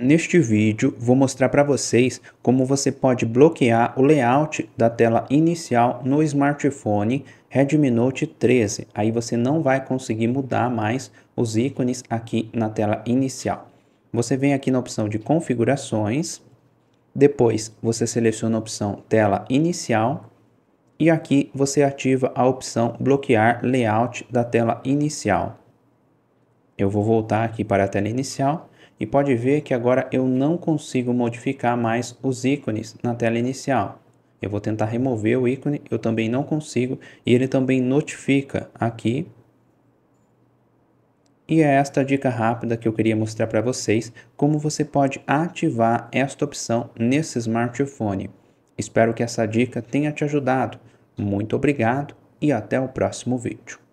Neste vídeo vou mostrar para vocês como você pode bloquear o layout da tela inicial no smartphone Redmi Note 13. Aí você não vai conseguir mudar mais os ícones aqui na tela inicial. Você vem aqui na opção de configurações, depois você seleciona a opção tela inicial e aqui você ativa a opção bloquear layout da tela inicial. Eu vou voltar aqui para a tela inicial e pode ver que agora eu não consigo modificar mais os ícones na tela inicial. Eu vou tentar remover o ícone, eu também não consigo e ele também notifica aqui. E é esta dica rápida que eu queria mostrar para vocês como você pode ativar esta opção nesse smartphone. Espero que essa dica tenha te ajudado. Muito obrigado e até o próximo vídeo.